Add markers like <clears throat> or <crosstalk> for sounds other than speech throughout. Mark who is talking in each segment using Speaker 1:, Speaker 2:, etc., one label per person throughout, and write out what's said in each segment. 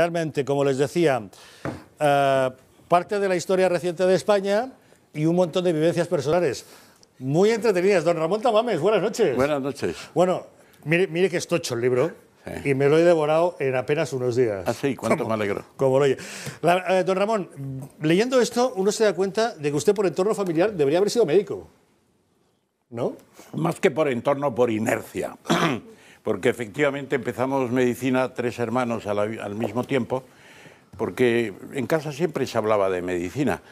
Speaker 1: Realmente, como les decía, eh, parte de la historia reciente de España y un montón de vivencias personales. Muy entretenidas. Don Ramón Tamames, buenas noches. Buenas noches. Bueno, mire, mire que es hecho el libro. Y me lo he devorado en apenas unos días. Así, ah, sí, cuánto me alegro. Como lo oye. Eh, don Ramón, leyendo esto, uno se da cuenta de que usted por entorno familiar debería haber sido médico.
Speaker 2: ¿No? Más que por entorno, por inercia porque efectivamente empezamos medicina tres hermanos al mismo tiempo, porque en casa siempre se hablaba de medicina,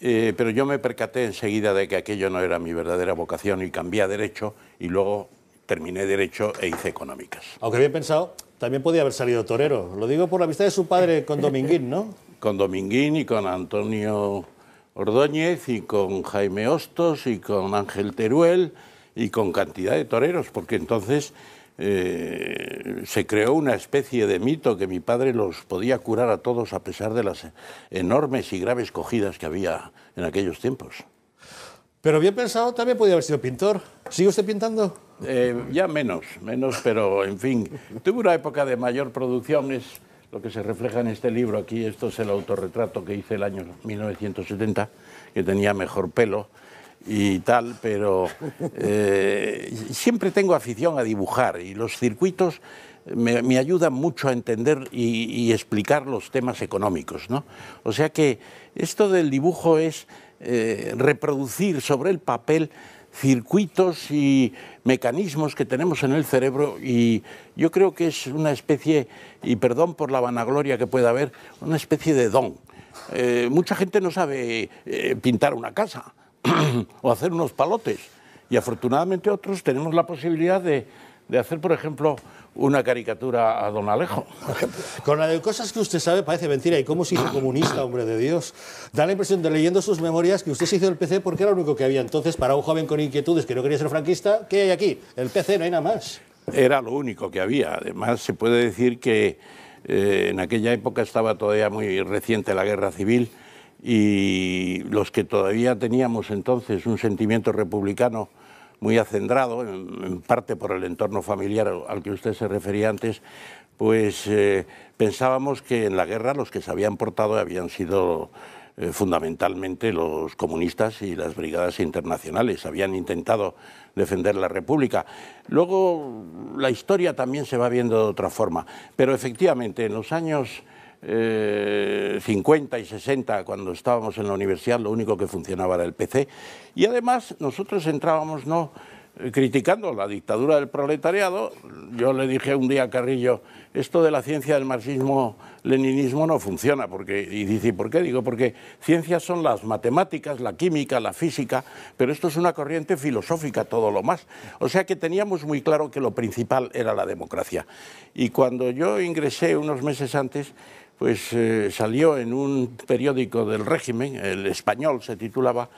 Speaker 2: eh, pero yo me percaté enseguida de que aquello no era mi verdadera vocación y cambié a derecho y luego terminé derecho e hice económicas.
Speaker 1: Aunque bien pensado, también podía haber salido torero. Lo digo por la amistad de su padre con Dominguín, ¿no?
Speaker 2: <laughs> con Dominguín y con Antonio Ordóñez y con Jaime Hostos y con Ángel Teruel y con cantidad de toreros, porque entonces eh, se creó una especie de mito que mi padre los podía curar a todos a pesar de las enormes y graves cogidas que había en aquellos tiempos.
Speaker 1: Pero bien pensado, también podía haber sido pintor. ¿Sigue usted pintando?
Speaker 2: Eh, ya menos, menos, pero en fin. Tuve una época de mayor producción, es lo que se refleja en este libro aquí. Esto es el autorretrato que hice el año 1970, que tenía mejor pelo y tal, pero eh, siempre tengo afición a dibujar y los circuitos me, ayudan mucho a entender y, explicar los temas económicos. ¿no? O sea que esto del dibujo es eh, reproducir sobre el papel circuitos y mecanismos que tenemos en el cerebro y yo creo que es una especie, y perdón por la vanagloria que pueda haber, una especie de don. Eh, mucha gente no sabe pintar una casa <clears throat> o hacer unos palotes. Y afortunadamente otros tenemos la posibilidad
Speaker 1: de, hacer, por ejemplo, una caricatura a don Alejo. <laughs> Con la de cosas que usted sabe parece mentira. ¿Y cómo se hizo comunista, hombre de Dios? Da la impresión de leyendo sus memorias que usted se hizo el PC porque era lo único que había entonces para un joven con inquietudes que no quería ser franquista. ¿Qué hay aquí? El PC, no hay nada más.
Speaker 2: Era lo único que había. Además, se puede decir que eh, en aquella época estaba todavía muy reciente la guerra civil y los que todavía teníamos entonces un sentimiento republicano muy acendrado, en, parte por el entorno familiar al que usted se refería antes, pues eh, pensábamos que en la guerra los que se habían portado habían sido eh, fundamentalmente los comunistas y las brigadas internacionales. Habían intentado defender la República. Luego la historia también se va viendo de otra forma, pero efectivamente en los años eh, 50 y 60, cuando estábamos en la universidad, lo único que funcionaba era el PC. Y además nosotros entrábamos no eh, criticando la dictadura del proletariado. Yo le dije un día a Carrillo, esto de la ciencia del marxismo-leninismo no funciona. Porque, y dice, ¿por qué? Digo, porque ciencias son las matemáticas, la química, la física, pero esto es una corriente filosófica, todo lo más. O sea que teníamos muy claro que lo principal era la democracia. Y cuando yo ingresé unos meses antes, pues eh, salió en un periódico del régimen, el español se titulaba,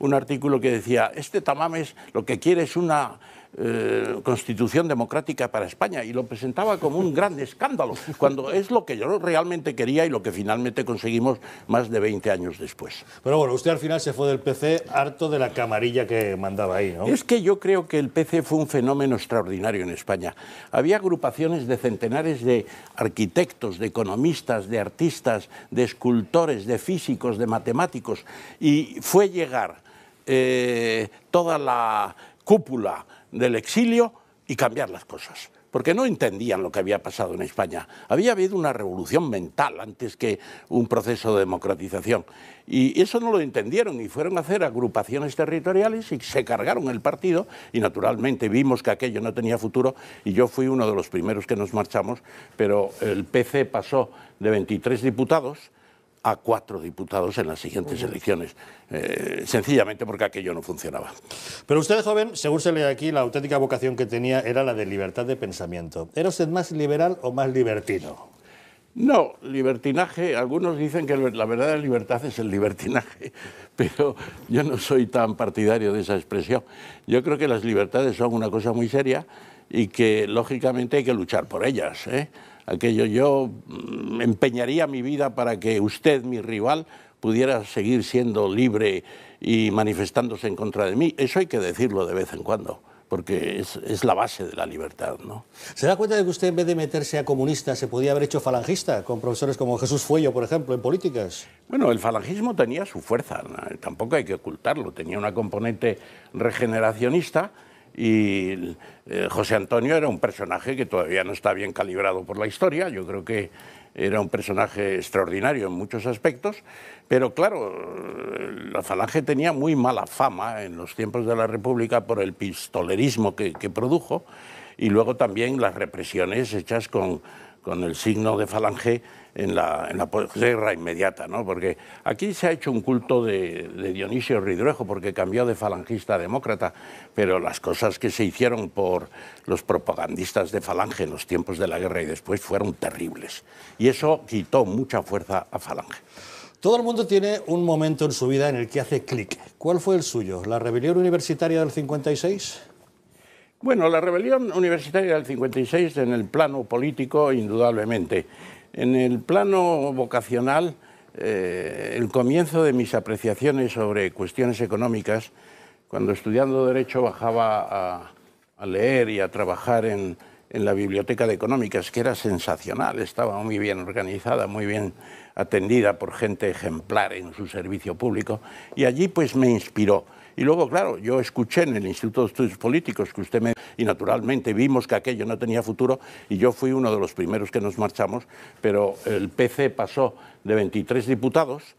Speaker 2: un artículo que decía, este Tamames lo que quiere es una eh, constitución Democrática para España y lo presentaba como un gran escándalo, cuando es lo que yo realmente quería y lo que finalmente conseguimos más de 20 años después.
Speaker 1: Pero bueno, usted al final se fue del PC harto de la camarilla que mandaba ahí, Es que
Speaker 2: yo creo que el
Speaker 1: PC fue un fenómeno
Speaker 2: extraordinario en España. Había agrupaciones de centenares de arquitectos, de economistas, de artistas, de escultores, de físicos, de matemáticos, y fue llegar eh, toda la cúpula del exilio y cambiar las cosas porque no entendían lo que había pasado en España. Había habido una revolución mental antes que un proceso de democratización. Y eso no lo entendieron y fueron a hacer agrupaciones territoriales y se cargaron el partido y naturalmente vimos que aquello no tenía futuro y yo fui uno de los primeros que nos marchamos, pero el PC pasó de 23 diputados a cuatro diputados en las siguientes elecciones, eh,
Speaker 1: sencillamente porque aquello no funcionaba. Pero usted, joven, según se lee aquí, la auténtica vocación que tenía era la de libertad de pensamiento. ¿Era usted más liberal o más libertino? No,
Speaker 2: libertinaje, algunos dicen que la verdad verdadera libertad es el libertinaje, <laughs> pero yo no soy tan partidario de esa expresión. Yo creo que las libertades son una cosa muy seria, y que lógicamente hay que luchar por ellas. ¿eh? Aquello yo mm, empeñaría mi vida para que usted, mi rival, pudiera seguir siendo libre y manifestándose en contra de mí. Eso hay que decirlo de vez en cuando porque es, la base de la libertad.
Speaker 1: ¿no? ¿Se da cuenta de que usted en vez de meterse a comunista se podía haber hecho falangista con profesores como Jesús Fuello, por ejemplo, en políticas?
Speaker 2: Bueno, el falangismo tenía su fuerza, tampoco hay que ocultarlo, tenía una componente regeneracionista y eh, José Antonio era un personaje que todavía no está bien calibrado por la historia, yo creo que era un personaje extraordinario en muchos aspectos, pero claro, la falange tenía muy mala fama en los tiempos de la República por el pistolerismo que, produjo y luego también las represiones hechas con, con el signo de falange en la, guerra inmediata, ¿no? Porque aquí se ha hecho un culto de, de Dionisio Ridruejo porque cambió de falangista a demócrata, pero las cosas que se hicieron por los propagandistas de Falange en los tiempos de la guerra y después fueron terribles. Y eso
Speaker 1: quitó mucha fuerza a Falange. Todo el mundo tiene un momento en su vida en el que hace clic. ¿Cuál fue el suyo? ¿La rebelión universitaria del 56? Bueno, la rebelión
Speaker 2: universitaria del 56 en el plano político, indudablemente. En el plano vocacional, eh, el comienzo de mis apreciaciones sobre cuestiones económicas, cuando estudiando Derecho bajaba a, leer y a trabajar en, en la Biblioteca de Económicas, que era sensacional, estaba muy bien organizada, muy bien atendida por gente ejemplar en su servicio público, y allí pues me inspiró y luego, claro, yo escuché en el Instituto de Estudios Políticos que usted me... Y naturalmente vimos que aquello no tenía futuro y yo fui uno de los primeros que nos marchamos, pero el PC pasó de 23 diputados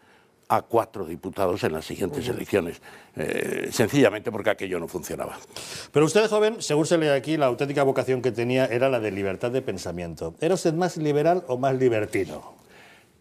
Speaker 2: a cuatro diputados en las siguientes elecciones, eh, sencillamente porque aquello no funcionaba.
Speaker 1: Pero usted, joven, según se lee aquí, la auténtica vocación que tenía era la de libertad de pensamiento. ¿Era usted más liberal o más libertino?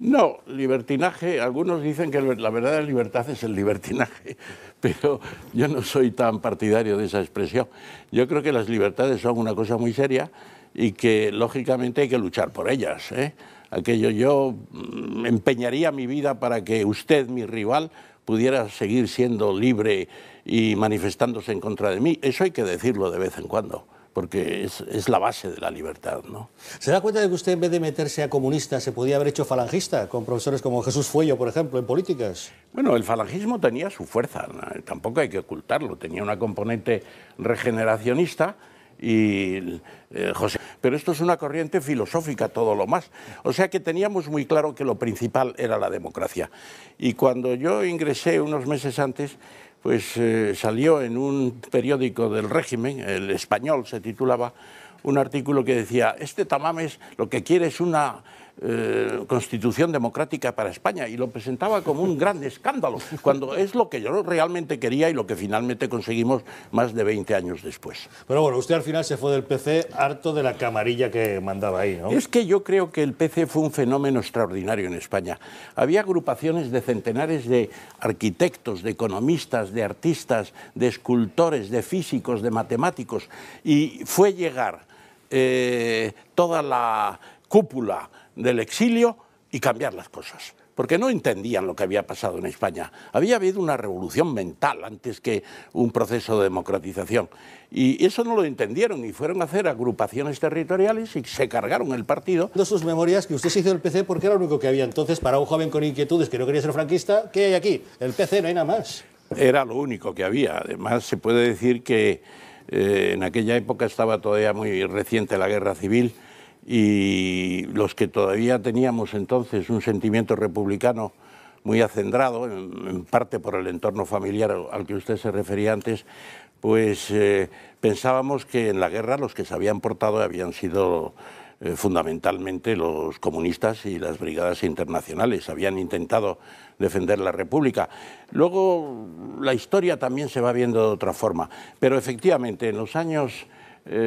Speaker 1: No, libertinaje, algunos dicen que la la libertad es el libertinaje,
Speaker 2: <laughs> pero yo no soy tan partidario de esa expresión. Yo creo que las libertades son una cosa muy seria y que lógicamente hay que luchar por ellas. ¿eh? Aquello yo mm, empeñaría mi vida para que usted, mi rival, pudiera seguir siendo libre y manifestándose en contra de mí. Eso hay que decirlo de vez en cuando porque es, la base de la libertad. ¿no?
Speaker 1: ¿Se da cuenta de que usted en vez de meterse a comunista se podía haber hecho falangista con profesores como Jesús Fuello, por ejemplo, en políticas?
Speaker 2: Bueno, el falangismo tenía su fuerza, tampoco hay que ocultarlo, tenía una componente regeneracionista y eh, José. Pero esto es una corriente filosófica, todo lo más. O sea que teníamos muy claro que lo principal era la democracia. Y cuando yo ingresé unos meses antes, pues eh, salió en un periódico del régimen, el español se titulaba, un artículo que decía, este Tamames lo que quiere es una eh, Constitución Democrática para España y lo presentaba como un gran escándalo, cuando es lo que yo realmente quería y lo que finalmente conseguimos más de 20 años después.
Speaker 1: Pero bueno, usted al final se fue del PC harto de la camarilla que mandaba ahí, ¿no? Es que yo creo que el PC fue un fenómeno
Speaker 2: extraordinario en España. Había agrupaciones de centenares de arquitectos, de economistas, de artistas, de escultores, de físicos, de matemáticos, y fue llegar eh, toda la cúpula del exilio y cambiar las cosas porque no entendían lo que había pasado en España. Había habido una revolución mental antes que un proceso de democratización. Y eso no lo entendieron y fueron a
Speaker 1: hacer agrupaciones territoriales y se cargaron el partido. De sus memorias que usted se hizo del PC porque era lo único que había entonces para un joven con inquietudes que no quería ser franquista, ¿qué hay aquí? El PC no hay nada más.
Speaker 2: Era lo único que había. Además, se puede decir que eh, en aquella época estaba todavía muy reciente la guerra civil y los que todavía teníamos entonces un sentimiento republicano muy acendrado, en, parte por el entorno familiar al que usted se refería antes, pues eh, pensábamos que en la guerra los que se habían portado habían sido eh, fundamentalmente los comunistas y las brigadas internacionales. Habían intentado defender la República. Luego la historia también se va viendo de otra forma. Pero efectivamente, en los años 50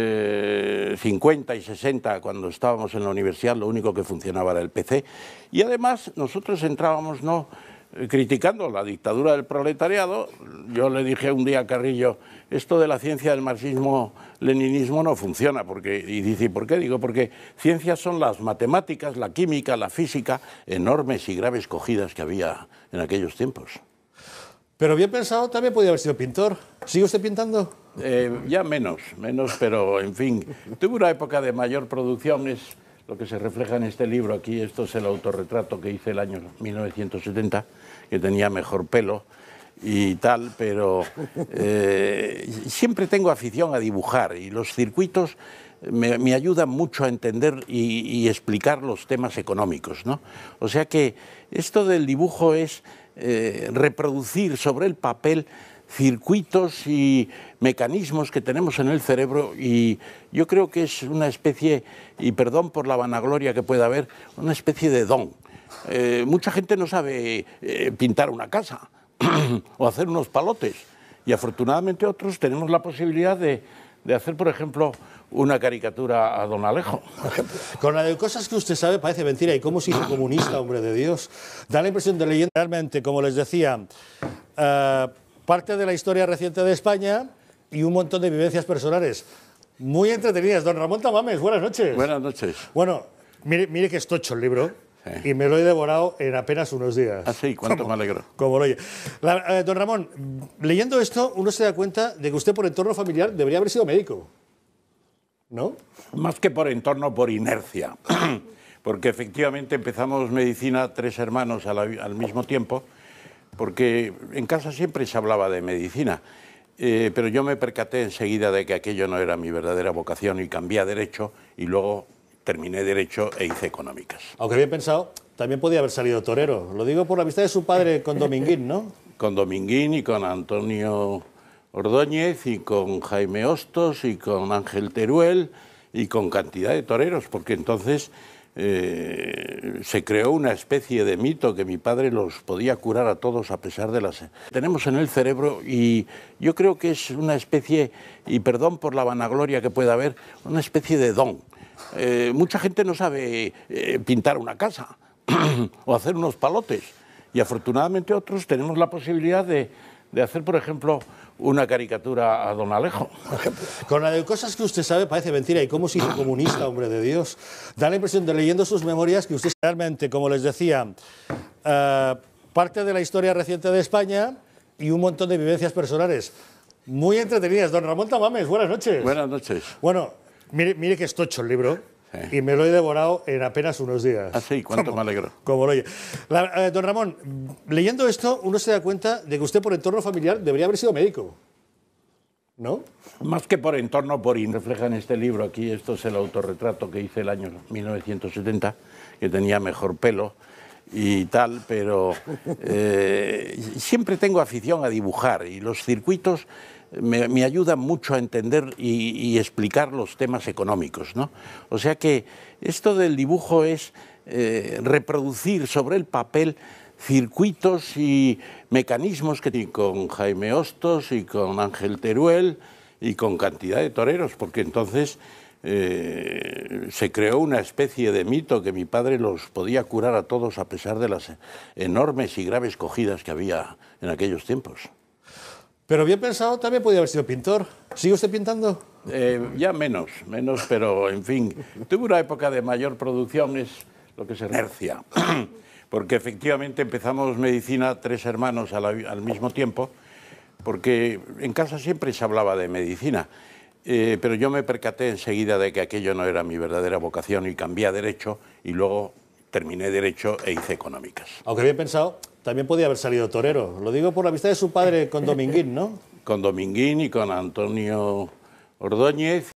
Speaker 2: eh, y 60, cuando estábamos en la universidad, lo único que funcionaba era el PC. Y además nosotros entrábamos no eh, criticando la dictadura del proletariado. Yo le dije un día a Carrillo, esto de la ciencia del marxismo-leninismo no funciona. Porque, y dice, ¿por qué? Digo, porque ciencias son las matemáticas, la química, la física, enormes y graves cogidas que había en aquellos tiempos. Pero bien pensado, también podía haber sido pintor. ¿Sigue usted pintando? Eh, ya menos, menos, pero en fin. Tuve una época de mayor producción, es lo que se refleja en este libro aquí. Esto es el autorretrato que hice el año 1970, que tenía mejor pelo y tal, pero eh, siempre tengo afición a dibujar y los circuitos me, ayudan mucho a entender y, y explicar los temas económicos. ¿no? O sea que esto del dibujo es eh, reproducir sobre el papel circuitos y mecanismos que tenemos en el cerebro y yo creo que es una especie, y perdón por la vanagloria que pueda haber, una especie de don. Eh, mucha gente no sabe eh, pintar una casa <clears throat> o hacer unos palotes y afortunadamente otros tenemos la posibilidad de, de hacer, por ejemplo, una
Speaker 1: caricatura a don Alejo. <laughs> Con la de cosas que usted sabe parece mentira. ¿Y cómo se hizo comunista, hombre de Dios? Da la impresión de leyenda. Realmente, como les decía, eh, parte de la historia reciente de España y un montón de vivencias personales. Muy entretenidas. Don Ramón Tamames, buenas noches. Buenas noches. Bueno, mire, mire que estocho el libro. Y me lo he devorado en apenas unos días. Ah, sí, cuánto me alegro. Como lo oye. Eh, don Ramón, leyendo esto, uno se da cuenta de que usted por entorno familiar debería haber sido médico.
Speaker 2: ¿No? Más que por entorno, por inercia. <clears throat> porque efectivamente empezamos medicina tres hermanos al mismo tiempo, porque en casa siempre se hablaba de medicina. Eh, pero yo me percaté enseguida de que aquello no era mi verdadera vocación y cambié a derecho y luego terminé Derecho e hice Económicas.
Speaker 1: Aunque bien pensado, también podía haber salido torero. Lo digo por la amistad de su padre con Dominguín, ¿no?
Speaker 2: <laughs> con Dominguín y con Antonio Ordóñez y con Jaime Hostos y con Ángel Teruel y con cantidad de toreros, porque entonces eh, se creó una especie de mito que mi padre los podía curar a todos a pesar de las... Tenemos en el cerebro y yo creo que es una especie, y perdón por la vanagloria que pueda haber, una especie de don eh, mucha gente no sabe eh, pintar una casa <clears throat> o hacer unos palotes. Y afortunadamente otros tenemos la posibilidad de, hacer,
Speaker 1: por ejemplo, una caricatura a don Alejo. <laughs> Con las de cosas que usted sabe parece mentira. ¿Y cómo se hizo comunista, hombre de Dios? Da la impresión de leyendo sus memorias que usted realmente, como les decía, eh, parte de la historia reciente de España y un montón de vivencias personales. Muy entretenidas. Don Ramón Tamames, buenas noches. Buenas noches. Bueno, Mire, mire que estocho el libro. Y me lo he devorado en apenas unos días. Ah, sí, cuánto me alegro. Como lo oye. Eh, don Ramón, leyendo esto, uno se da cuenta de que usted por entorno familiar debería haber sido médico.
Speaker 2: ¿No? Más que por entorno, por... Refleja en este libro aquí, esto es el autorretrato que hice el año 1970, que tenía mejor pelo y tal, pero eh, siempre tengo afición a dibujar y los circuitos me, ayuda mucho a entender y, explicar los temas económicos. ¿no? O sea que esto del dibujo es eh, reproducir sobre el papel circuitos y mecanismos que con Jaime Hostos y con Ángel Teruel y con cantidad de toreros, porque entonces eh, se creó una especie de mito que mi padre los podía curar a todos a pesar de las enormes y graves cogidas que había en aquellos tiempos. Pero bien pensado, también podía haber sido pintor. ¿Sigue usted pintando? Eh, ya menos, menos, pero en fin. Tuve una época de mayor producción, es lo que se inercia. <clears throat> porque efectivamente empezamos medicina tres hermanos al mismo tiempo, porque en casa siempre se hablaba de medicina. Eh, pero yo me percaté enseguida de que aquello no era mi verdadera vocación y cambié a derecho y luego terminé Derecho e hice Económicas.
Speaker 1: Aunque bien pensado, también podía haber salido torero. Lo digo por la amistad de su padre con Dominguín, ¿no?
Speaker 2: <laughs> con Dominguín y con Antonio Ordóñez.